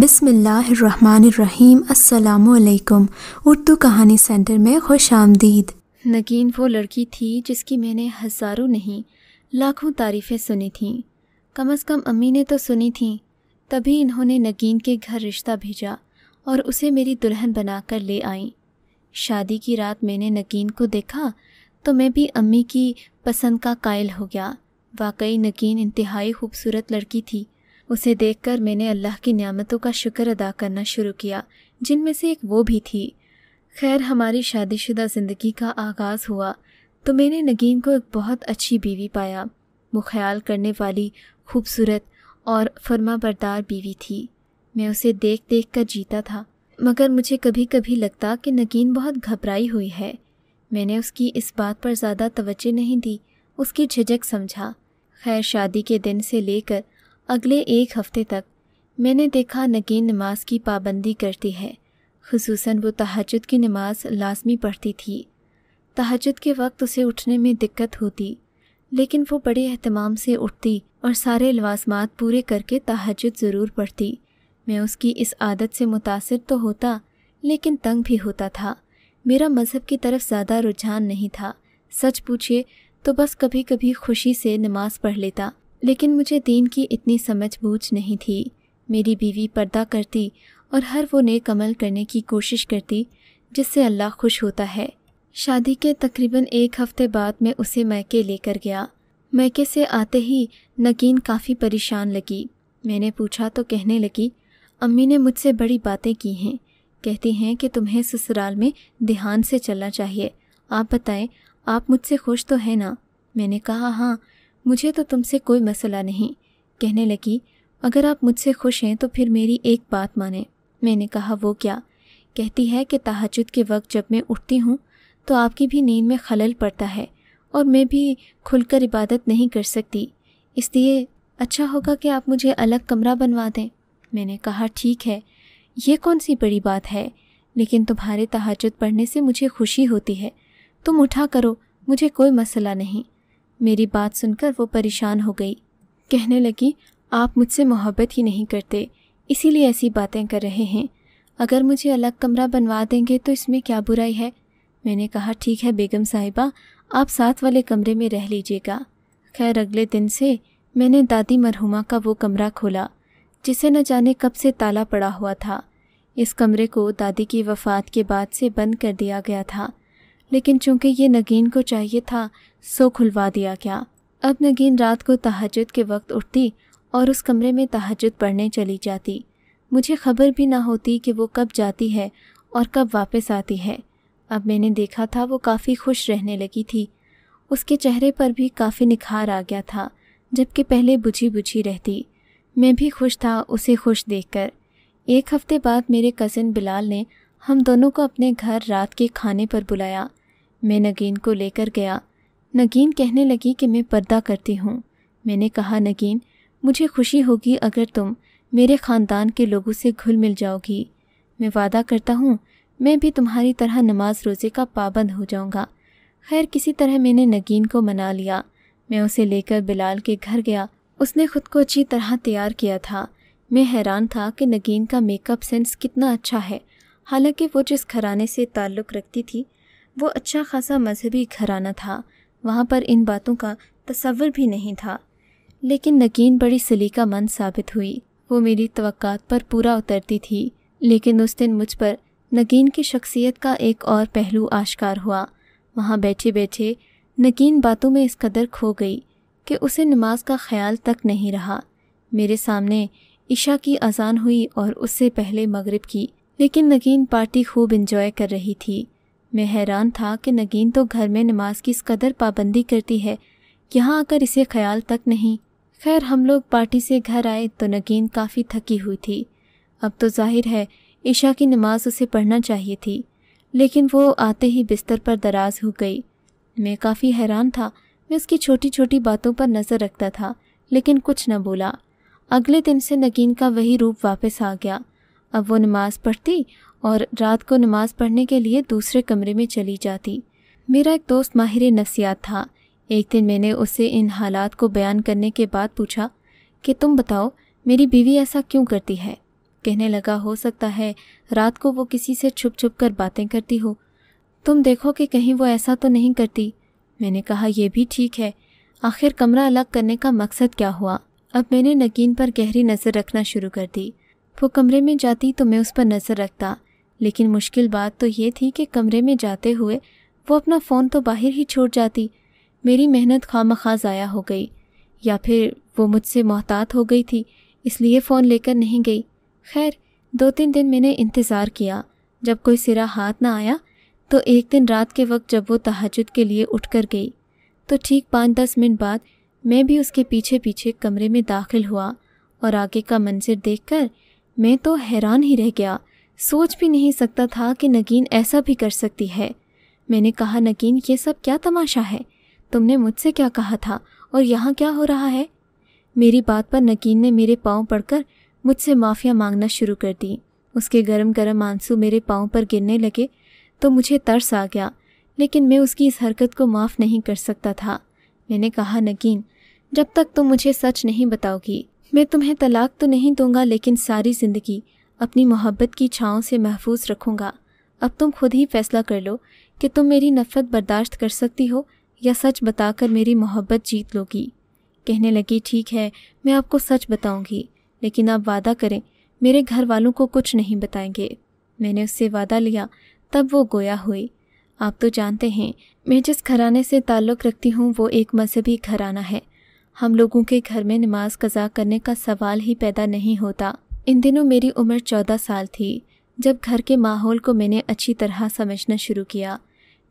बिसमीम अल्लाम उर्दू कहानी सेंटर में खुश आमदीद नगीन वो लड़की थी जिसकी मैंने हज़ारों नहीं लाखों तारीफ़ें सुनी थीं कम अज़ कम अम्मी ने तो सुनी थीं तभी इन्होंने नगीन के घर रिश्ता भेजा और उसे मेरी दुल्हन बनाकर ले आई शादी की रात मैंने नगीन को देखा तो मैं भी अम्मी की पसंद का कायल हो गया वाकई नगीन इंतहाई खूबसूरत लड़की थी उसे देखकर मैंने अल्लाह की नियामतों का शुक्र अदा करना शुरू किया जिनमें से एक वो भी थी खैर हमारी शादीशुदा ज़िंदगी का आगाज़ हुआ तो मैंने नगीन को एक बहुत अच्छी बीवी पाया वो ख्याल करने वाली खूबसूरत और फर्मा बरदार बीवी थी मैं उसे देख देख कर जीता था मगर मुझे कभी कभी लगता कि नगीन बहुत घबराई हुई है मैंने उसकी इस बात पर ज़्यादा तवज्जो नहीं दी उसकी झिझक समझा खैर शादी के दिन से लेकर अगले एक हफ्ते तक मैंने देखा नगीन नमाज की पाबंदी करती है खसूस वो तहजद की नमाज लाजमी पढ़ती थी तहजद के वक्त उसे उठने में दिक्कत होती लेकिन वो बड़े अहतमाम से उठती और सारे लवाजमात पूरे करके तहजद ज़रूर पढ़ती मैं उसकी इस आदत से मुतासर तो होता लेकिन तंग भी होता था मेरा मज़हब की तरफ ज़्यादा रुझान नहीं था सच पूछिए तो बस कभी कभी खुशी से नमाज़ पढ़ लेता लेकिन मुझे दीन की इतनी समझ बूझ नहीं थी मेरी बीवी पर्दा करती और हर वो नेक अमल करने की कोशिश करती जिससे अल्लाह खुश होता है शादी के तकरीबन एक हफ्ते बाद मैं उसे मैके लेकर गया मैके से आते ही नगीन काफ़ी परेशान लगी मैंने पूछा तो कहने लगी अम्मी ने मुझसे बड़ी बातें की हैं कहती हैं कि तुम्हें ससुराल में ध्यान से चलना चाहिए आप बताएं आप मुझसे खुश तो हैं ना मैंने कहा हाँ मुझे तो तुमसे कोई मसला नहीं कहने लगी अगर आप मुझसे खुश हैं तो फिर मेरी एक बात माने मैंने कहा वो क्या कहती है कि तहजद के वक्त जब मैं उठती हूँ तो आपकी भी नींद में खलल पड़ता है और मैं भी खुलकर इबादत नहीं कर सकती इसलिए अच्छा होगा कि आप मुझे अलग कमरा बनवा दें मैंने कहा ठीक है ये कौन सी बड़ी बात है लेकिन तुम्हारे तहजद पढ़ने से मुझे खुशी होती है तुम उठा करो मुझे कोई मसला नहीं मेरी बात सुनकर वो परेशान हो गई कहने लगी आप मुझसे मोहब्बत ही नहीं करते इसीलिए ऐसी बातें कर रहे हैं अगर मुझे अलग कमरा बनवा देंगे तो इसमें क्या बुराई है मैंने कहा ठीक है बेगम साहिबा आप साथ वाले कमरे में रह लीजिएगा खैर अगले दिन से मैंने दादी मरहुमा का वो कमरा खोला जिसे न जाने कब से ताला पड़ा हुआ था इस कमरे को दादी की वफ़ात के बाद से बंद कर दिया गया था लेकिन चूंकि ये नगीन को चाहिए था सो खुलवा दिया गया अब नगीन रात को तहजद के वक्त उठती और उस कमरे में तहजद पढ़ने चली जाती मुझे खबर भी ना होती कि वो कब जाती है और कब वापस आती है अब मैंने देखा था वो काफ़ी खुश रहने लगी थी उसके चेहरे पर भी काफ़ी निखार आ गया था जबकि पहले बुझी बुझी रहती मैं भी खुश था उसे खुश देखकर एक हफ्ते बाद मेरे कज़न बिलाल ने हम दोनों को अपने घर रात के खाने पर बुलाया मैं नगीन को लेकर गया नगीन कहने लगी कि मैं पर्दा करती हूँ मैंने कहा नगीन मुझे खुशी होगी अगर तुम मेरे ख़ानदान के लोगों से घुल मिल जाओगी मैं वादा करता हूँ मैं भी तुम्हारी तरह नमाज रोज़े का पाबंद हो जाऊँगा खैर किसी तरह मैंने नगीन को मना लिया मैं उसे लेकर बिलाल के घर गया उसने खुद को अच्छी तरह तैयार किया था मैं हैरान था कि नगीन का मेकअप सेंस कितना अच्छा है हालांकि वो जिस घराने से ताल्लुक़ रखती थी वो अच्छा खासा मजहबी घराना था वहाँ पर इन बातों का तस्वर भी नहीं था लेकिन नकीन बड़ी सलीका मंद साबित हुई वो मेरी तवक़ात पर पूरा उतरती थी लेकिन उस दिन मुझ पर नकीन की शख्सियत का एक और पहलू आश्कार हुआ वहाँ बैठे बैठे नकीन बातों में इस कदर खो गई कि उसे नमाज का ख्याल तक नहीं रहा मेरे सामने ईशा की अजान हुई और उससे पहले मगरिब की लेकिन नकीन पार्टी खूब इंजॉय कर रही थी मैं हैरान था कि नगीन तो घर में नमाज की इस कदर पाबंदी करती है यहाँ आकर इसे ख्याल तक नहीं खैर हम लोग पार्टी से घर आए तो नगीन काफ़ी थकी हुई थी अब तो जाहिर है ईशा की नमाज उसे पढ़ना चाहिए थी लेकिन वो आते ही बिस्तर पर दराज हो गई मैं काफ़ी हैरान था मैं उसकी छोटी छोटी बातों पर नज़र रखता था लेकिन कुछ न बोला अगले दिन से नगीन का वही रूप वापस आ गया अब वो नमाज़ पढ़ती और रात को नमाज़ पढ़ने के लिए दूसरे कमरे में चली जाती मेरा एक दोस्त माहिर नफसियात था एक दिन मैंने उसे इन हालात को बयान करने के बाद पूछा कि तुम बताओ मेरी बीवी ऐसा क्यों करती है कहने लगा हो सकता है रात को वो किसी से छुप छुप कर बातें करती हो तुम देखो कि कहीं वो ऐसा तो नहीं करती मैंने कहा यह भी ठीक है आखिर कमरा अलग करने का मकसद क्या हुआ अब मैंने नगीन पर गहरी नज़र रखना शुरू कर दी वो कमरे में जाती तो मैं उस पर नज़र रखता लेकिन मुश्किल बात तो ये थी कि कमरे में जाते हुए वो अपना फ़ोन तो बाहर ही छोड़ जाती मेरी मेहनत खाम खा ज़ाया हो गई या फिर वो मुझसे मोहतात हो गई थी इसलिए फ़ोन लेकर नहीं गई खैर दो तीन दिन मैंने इंतज़ार किया जब कोई सिरा हाथ ना आया तो एक दिन रात के वक्त जब वो तहजद के लिए उठ कर गई तो ठीक पाँच दस मिनट बाद मैं भी उसके पीछे पीछे कमरे में दाखिल हुआ और आगे का मंजर देखकर मैं तो हैरान ही रह गया सोच भी नहीं सकता था कि नगीन ऐसा भी कर सकती है मैंने कहा नगीन ये सब क्या तमाशा है तुमने मुझसे क्या कहा था और यहाँ क्या हो रहा है मेरी बात पर नगीन ने मेरे पाँव पड़कर मुझसे माफ़िया मांगना शुरू कर दी उसके गरम गरम आंसू मेरे पाँव पर गिरने लगे तो मुझे तरस आ गया लेकिन मैं उसकी इस हरकत को माफ़ नहीं कर सकता था मैंने कहा नगीन जब तक तुम मुझे सच नहीं बताओगी मैं तुम्हें तलाक तो नहीं दूंगा लेकिन सारी ज़िंदगी अपनी मोहब्बत की छाँव से महफूज रखूँगा अब तुम खुद ही फैसला कर लो कि तुम मेरी नफ़रत बर्दाश्त कर सकती हो या सच बताकर मेरी मोहब्बत जीत लोगी कहने लगी ठीक है मैं आपको सच बताऊंगी लेकिन आप वादा करें मेरे घर वालों को कुछ नहीं बताएंगे मैंने उससे वादा लिया तब वो गोया हुई आप तो जानते हैं मैं जिस घराने से ताल्लुक़ रखती हूँ वो एक मजहबी घराना है हम लोगों के घर में नमाज कज़ा करने का सवाल ही पैदा नहीं होता इन दिनों मेरी उम्र चौदह साल थी जब घर के माहौल को मैंने अच्छी तरह समझना शुरू किया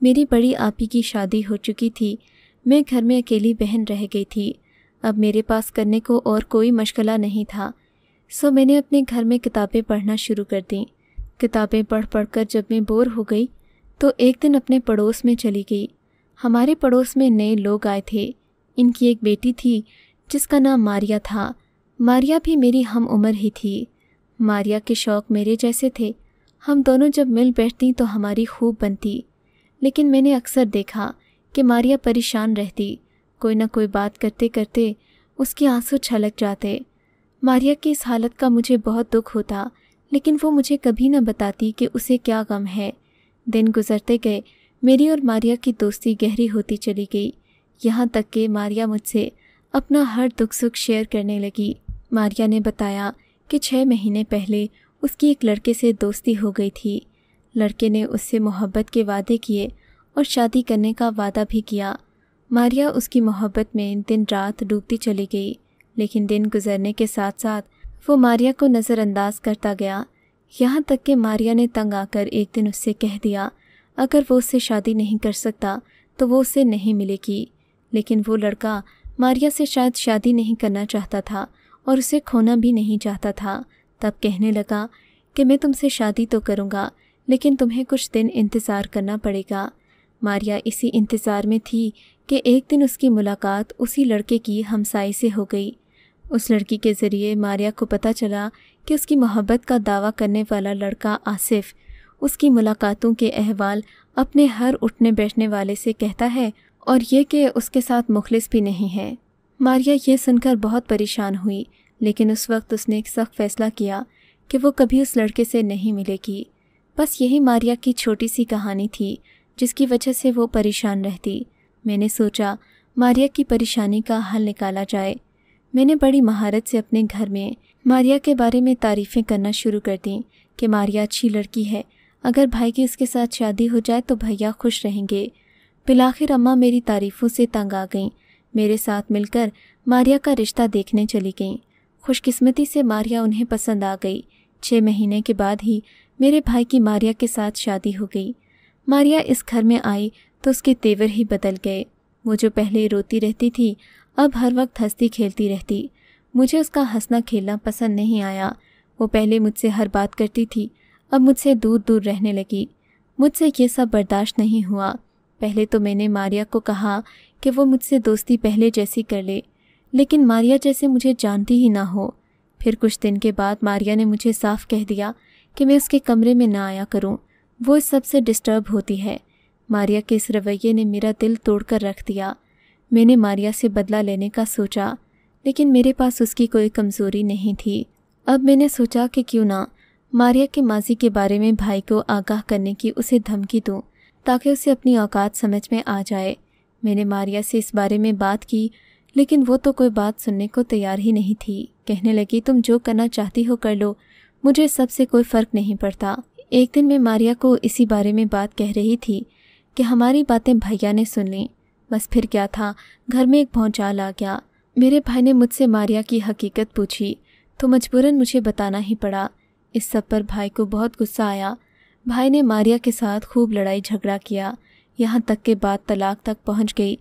मेरी बड़ी आपी की शादी हो चुकी थी मैं घर में अकेली बहन रह गई थी अब मेरे पास करने को और कोई मशगला नहीं था सो मैंने अपने घर में किताबें पढ़ना शुरू कर दी किताबें पढ़ पढ़कर जब मैं बोर हो गई तो एक दिन अपने पड़ोस में चली गई हमारे पड़ोस में नए लोग आए थे इनकी एक बेटी थी जिसका नाम मारिया था मारिया भी मेरी हम उम्र ही थी मारिया के शौक़ मेरे जैसे थे हम दोनों जब मिल बैठती तो हमारी खूब बनती लेकिन मैंने अक्सर देखा कि मारिया परेशान रहती कोई ना कोई बात करते करते उसके आंसू छलक जाते मारिया की इस हालत का मुझे बहुत दुख होता लेकिन वो मुझे कभी न बताती कि उसे क्या गम है दिन गुजरते गए मेरी और मारिया की दोस्ती गहरी होती चली गई यहाँ तक कि मारिया मुझसे अपना हर दुख सुख शेयर करने लगी मारिया ने बताया कि छः महीने पहले उसकी एक लड़के से दोस्ती हो गई थी लड़के ने उससे मोहब्बत के वादे किए और शादी करने का वादा भी किया मारिया उसकी मोहब्बत में दिन रात डूबती चली गई लेकिन दिन गुजरने के साथ साथ वो मारिया को नज़रअंदाज करता गया यहाँ तक कि मारिया ने तंग आकर एक दिन उससे कह दिया अगर वो उससे शादी नहीं कर सकता तो वो उससे नहीं मिलेगी लेकिन वो लड़का मारिया से शायद शादी नहीं करना चाहता था और उसे खोना भी नहीं चाहता था तब कहने लगा कि मैं तुमसे शादी तो करूँगा लेकिन तुम्हें कुछ दिन इंतज़ार करना पड़ेगा मारिया इसी इंतज़ार में थी कि एक दिन उसकी मुलाकात उसी लड़के की हमसाई से हो गई उस लड़की के ज़रिए मारिया को पता चला कि उसकी मोहब्बत का दावा करने वाला लड़का आसिफ उसकी मुलाकातों के अहवाल अपने हर उठने बैठने वाले से कहता है और ये कि उसके साथ मुखलिस भी नहीं है मारिया ये सुनकर बहुत परेशान हुई लेकिन उस वक्त उसने एक सख्त फैसला किया कि वो कभी उस लड़के से नहीं मिलेगी बस यही मारिया की छोटी सी कहानी थी जिसकी वजह से वो परेशान रहती मैंने सोचा मारिया की परेशानी का हल निकाला जाए मैंने बड़ी महारत से अपने घर में मारिया के बारे में तारीफ़ें करना शुरू कर दी कि मारिया अच्छी लड़की है अगर भाई की उसके साथ शादी हो जाए तो भैया खुश रहेंगे बिलाखिर अम्मा मेरी तारीफ़ों से तंग आ गईं मेरे साथ मिलकर मारिया का रिश्ता देखने चली गईं खुशकिस्मती से मारिया उन्हें पसंद आ गई छः महीने के बाद ही मेरे भाई की मारिया के साथ शादी हो गई मारिया इस घर में आई तो उसके तेवर ही बदल गए वो जो पहले रोती रहती थी अब हर वक्त हंसती खेलती रहती मुझे उसका हंसना खेलना पसंद नहीं आया वो पहले मुझसे हर बात करती थी अब मुझसे दूर दूर रहने लगी मुझसे ये सब बर्दाश्त नहीं हुआ पहले तो मैंने मारिया को कहा कि वो मुझसे दोस्ती पहले जैसी कर ले लेकिन मारिया जैसे मुझे जानती ही ना हो फिर कुछ दिन के बाद मारिया ने मुझे साफ कह दिया कि मैं उसके कमरे में ना आया करूं। वो इस सबसे डिस्टर्ब होती है मारिया के इस रवैये ने मेरा दिल तोड़कर रख दिया मैंने मारिया से बदला लेने का सोचा लेकिन मेरे पास उसकी कोई कमज़ोरी नहीं थी अब मैंने सोचा कि क्यों ना मारिया के माजी के बारे में भाई को आगाह करने की उसे धमकी दूँ ताकि उसे अपनी औकात समझ में आ जाए मैंने मारिया से इस बारे में बात की लेकिन वो तो कोई बात सुनने को तैयार ही नहीं थी कहने लगी तुम जो करना चाहती हो कर लो मुझे सबसे कोई फ़र्क नहीं पड़ता एक दिन मैं मारिया को इसी बारे में बात कह रही थी कि हमारी बातें भैया ने सुन ली बस फिर क्या था घर में एक भौचाल आ गया मेरे भाई ने मुझसे मारिया की हकीकत पूछी तो मजबूरन मुझे बताना ही पड़ा इस सब पर भाई को बहुत गुस्सा आया भाई ने मारिया के साथ खूब लड़ाई झगड़ा किया यहाँ तक के बाद तलाक तक पहुँच गई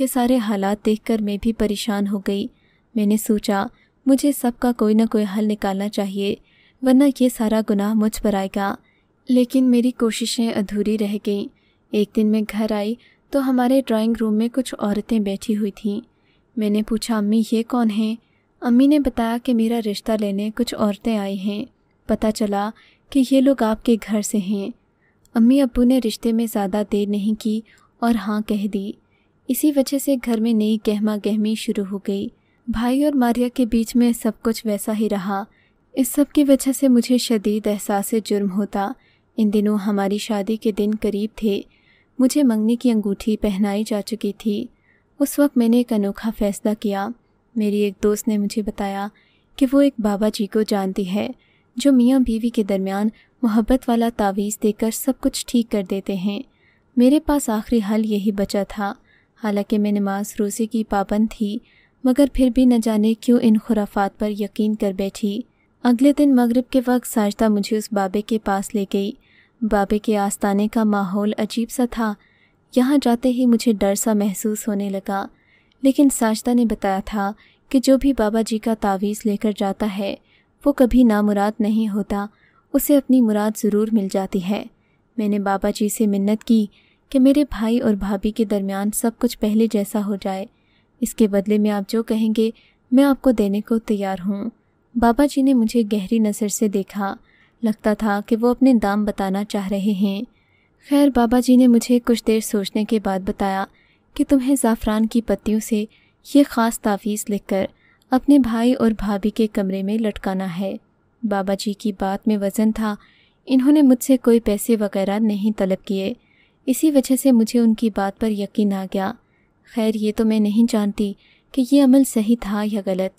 ये सारे हालात देखकर मैं भी परेशान हो गई मैंने सोचा मुझे सबका कोई ना कोई हल निकालना चाहिए वरना ये सारा गुनाह मुझ पर आएगा लेकिन मेरी कोशिशें अधूरी रह गईं एक दिन मैं घर आई तो हमारे ड्राइंग रूम में कुछ औरतें बैठी हुई थीं मैंने पूछा अम्मी ये कौन हैं अम्मी ने बताया कि मेरा रिश्ता लेने कुछ औरतें आई हैं पता चला कि ये लोग आपके घर से हैं अम्मी अबू ने रिश्ते में ज़्यादा देर नहीं की और हाँ कह दी इसी वजह से घर में नई गहमा गहमी शुरू हो गई भाई और मारिया के बीच में सब कुछ वैसा ही रहा इस सब की वजह से मुझे शदीद एहसास जुर्म होता इन दिनों हमारी शादी के दिन करीब थे मुझे मंगनी की अंगूठी पहनाई जा चुकी थी उस वक्त मैंने एक अनोखा फ़ैसला किया मेरी एक दोस्त ने मुझे बताया कि वो एक बाबा जी को जानती है जो मियाँ बीवी के दरमियान मोहब्बत वाला तावीज़ देकर सब कुछ ठीक कर देते हैं मेरे पास आखिरी हल यही बचा था हालांकि मैं नमाज रोज़े की पाबंद थी मगर फिर भी न जाने क्यों इन खुराफात पर यकीन कर बैठी अगले दिन मगरिब के वक्त साजदा मुझे उस बाबे के पास ले गई बाबे के आस्ताने का माहौल अजीब सा था यहाँ जाते ही मुझे डर सा महसूस होने लगा लेकिन साजदा ने बताया था कि जो भी बाबा जी का तावीज़ लेकर जाता है वो कभी नामुराद नहीं होता उसे अपनी मुराद ज़रूर मिल जाती है मैंने बाबा जी से मिन्नत की कि मेरे भाई और भाभी के दरमियान सब कुछ पहले जैसा हो जाए इसके बदले में आप जो कहेंगे मैं आपको देने को तैयार हूँ बाबा जी ने मुझे गहरी नज़र से देखा लगता था कि वो अपने दाम बताना चाह रहे हैं खैर बाबा जी ने मुझे कुछ देर सोचने के बाद बताया कि तुम्हें ज़ाफ़रान की पत्तियों से ये ख़ास तावीज़ लिखकर अपने भाई और भाभी के कमरे में लटकाना है बाबा जी की बात में वज़न था इन्होंने मुझसे कोई पैसे वगैरह नहीं तलब किए इसी वजह से मुझे उनकी बात पर यकीन आ गया खैर ये तो मैं नहीं जानती कि ये अमल सही था या गलत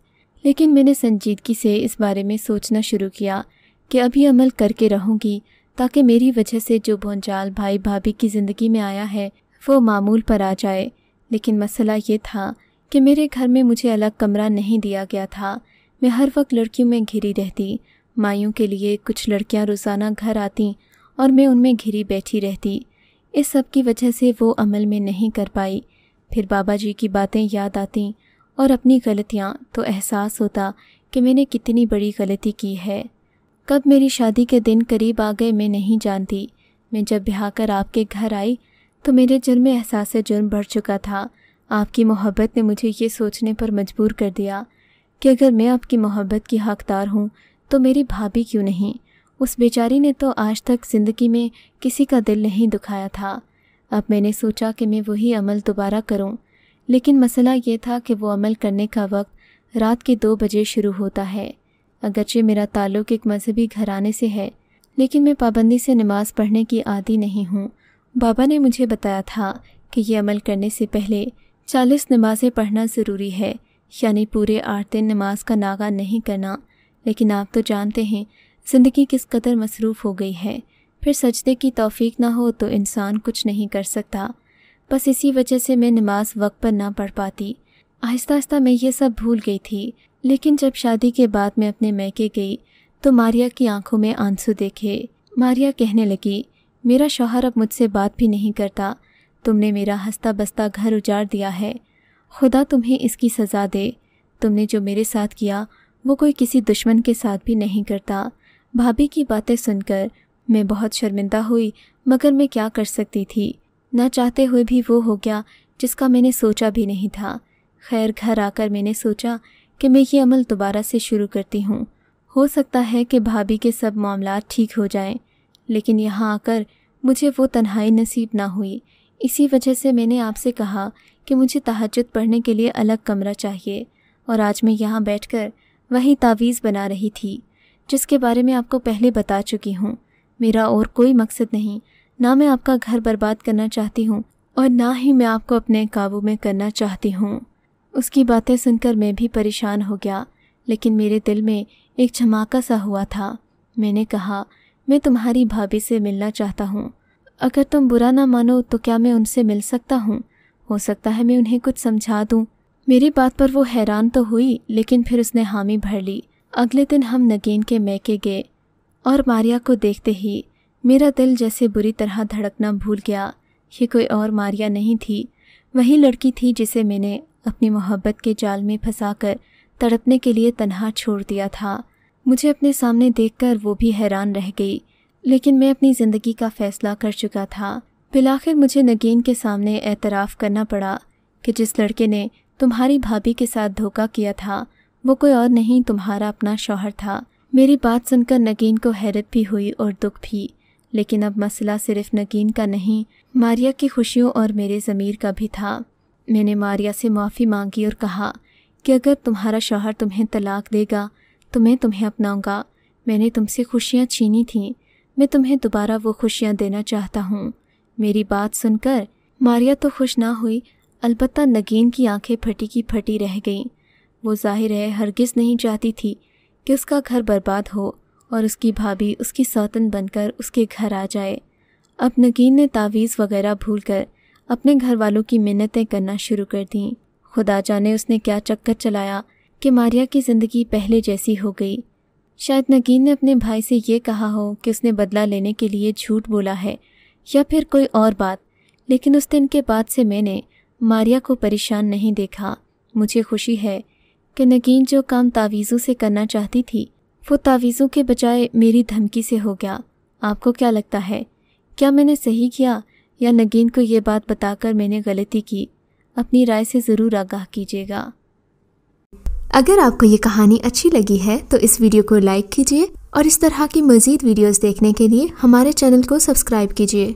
लेकिन मैंने संजीदगी से इस बारे में सोचना शुरू किया कि अभी अमल करके रहूँगी ताकि मेरी वजह से जो भोंचाल भाई भाभी की ज़िंदगी में आया है वो मामूल पर आ जाए लेकिन मसला ये था कि मेरे घर में मुझे अलग कमरा नहीं दिया गया था मैं हर वक्त लड़कियों में घिरी रहती माइयों के लिए कुछ लड़कियां रोज़ाना घर आती और मैं उनमें घिरी बैठी रहती इस सब की वजह से वो अमल में नहीं कर पाई फिर बाबा जी की बातें याद आती और अपनी गलतियाँ तो एहसास होता कि मैंने कितनी बड़ी गलती की है कब मेरी शादी के दिन करीब आ गए मैं नहीं जानती मैं जब ब्याह कर आपके घर आई तो मेरे जुर्म एहसास जुर्म बढ़ चुका था आपकी मोहब्बत ने मुझे ये सोचने पर मजबूर कर दिया कि अगर मैं आपकी मोहब्बत की हकदार हूँ तो मेरी भाभी क्यों नहीं उस बेचारी ने तो आज तक ज़िंदगी में किसी का दिल नहीं दुखाया था अब मैंने सोचा कि मैं वही अमल दोबारा करूँ लेकिन मसला ये था कि वो अमल करने का वक्त रात के दो बजे शुरू होता है अगरचे मेरा ताल्लुक़ एक मजहबी घराने से है लेकिन मैं पाबंदी से नमाज़ पढ़ने की आदि नहीं हूँ बाबा ने मुझे बताया था कि ये अमल करने से पहले चालीस नमाज़ें पढ़ना ज़रूरी है यानी पूरे आठ दिन नमाज का नागा नहीं करना लेकिन आप तो जानते हैं ज़िंदगी किस कदर मसरूफ़ हो गई है फिर सजदे की तौफीक ना हो तो इंसान कुछ नहीं कर सकता बस इसी वजह से मैं नमाज वक्त पर ना पढ़ पाती आहिस्ता आहिस्ता मैं ये सब भूल गई थी लेकिन जब शादी के बाद मैं अपने मैके गई तो मारिया की आंखों में आंसू देखे मारिया कहने लगी मेरा शौहर अब मुझसे बात भी नहीं करता तुमने मेरा हंसता बसता घर उजाड़ दिया है खुदा तुम्हें इसकी सज़ा दे तुमने जो मेरे साथ किया वो कोई किसी दुश्मन के साथ भी नहीं करता भाभी की बातें सुनकर मैं बहुत शर्मिंदा हुई मगर मैं क्या कर सकती थी ना चाहते हुए भी वो हो गया जिसका मैंने सोचा भी नहीं था खैर घर आकर मैंने सोचा कि मैं ये अमल दोबारा से शुरू करती हूँ हो सकता है कि भाभी के सब मामला ठीक हो जाएं, लेकिन यहाँ आकर मुझे वो तन्हाई नसीब ना हुई इसी वजह से मैंने आपसे कहा कि मुझे तहजद पढ़ने के लिए अलग कमरा चाहिए और आज मैं यहाँ बैठकर वही तावीज़ बना रही थी जिसके बारे में आपको पहले बता चुकी हूँ मेरा और कोई मकसद नहीं ना मैं आपका घर बर्बाद करना चाहती हूँ और ना ही मैं आपको अपने काबू में करना चाहती हूँ उसकी बातें सुनकर मैं भी परेशान हो गया लेकिन मेरे दिल में एक झमाका सा हुआ था मैंने कहा मैं तुम्हारी भाभी से मिलना चाहता हूँ अगर तुम बुरा ना मानो तो क्या मैं उनसे मिल सकता हूँ हो सकता है मैं उन्हें कुछ समझा दूँ मेरी बात पर वो हैरान तो हुई लेकिन फिर उसने हामी भर ली अगले दिन हम नगीन के मैके गए और मारिया को देखते ही मेरा दिल जैसे बुरी तरह धड़कना भूल गया ये कोई और मारिया नहीं थी वही लड़की थी जिसे मैंने अपनी मोहब्बत के जाल में फंसा कर तड़पने के लिए तनहा छोड़ दिया था मुझे अपने सामने देखकर वो भी हैरान रह गई लेकिन मैं अपनी ज़िंदगी का फ़ैसला कर चुका था बिलाखिर मुझे नगीन के सामने एतराफ़ करना पड़ा कि जिस लड़के ने तुम्हारी भाभी के साथ धोखा किया था वो कोई और नहीं तुम्हारा अपना शौहर था मेरी बात सुनकर नगीन को हैरत भी हुई और दुख भी लेकिन अब मसला सिर्फ नगीन का नहीं मारिया की खुशियों और मेरे ज़मीर का भी था मैंने मारिया से माफ़ी मांगी और कहा कि अगर तुम्हारा शौहर तुम्हें तलाक देगा तो मैं तुम्हें अपनाऊंगा मैंने तुमसे खुशियाँ छीनी थीं मैं तुम्हें दोबारा वो खुशियाँ देना चाहता हूँ मेरी बात सुनकर मारिया तो खुश ना हुई अलबत् नगीन की आंखें फटी की फटी रह गईं वो जाहिर है हरगिज़ नहीं चाहती थी कि उसका घर बर्बाद हो और उसकी भाभी उसकी सौतन बनकर उसके घर आ जाए अब नगीन ने तावीज़ वगैरह भूल कर अपने घर वालों की मिन्नतें करना शुरू कर दीं खुदा जाने उसने क्या चक्कर चलाया कि मारिया की ज़िंदगी पहले जैसी हो गई शायद नगीन ने अपने भाई से ये कहा हो कि उसने बदला लेने के लिए झूठ बोला है या फिर कोई और बात लेकिन उस दिन के बाद से मैंने मारिया को परेशान नहीं देखा मुझे खुशी है कि नगीन जो काम तावीज़ों से करना चाहती थी वो तावीज़ों के बजाय मेरी धमकी से हो गया आपको क्या लगता है क्या मैंने सही किया या नगीन को ये बात बताकर मैंने गलती की अपनी राय से ज़रूर आगाह कीजिएगा अगर आपको ये कहानी अच्छी लगी है तो इस वीडियो को लाइक कीजिए और इस तरह की मज़ीद वीडियोस देखने के लिए हमारे चैनल को सब्सक्राइब कीजिए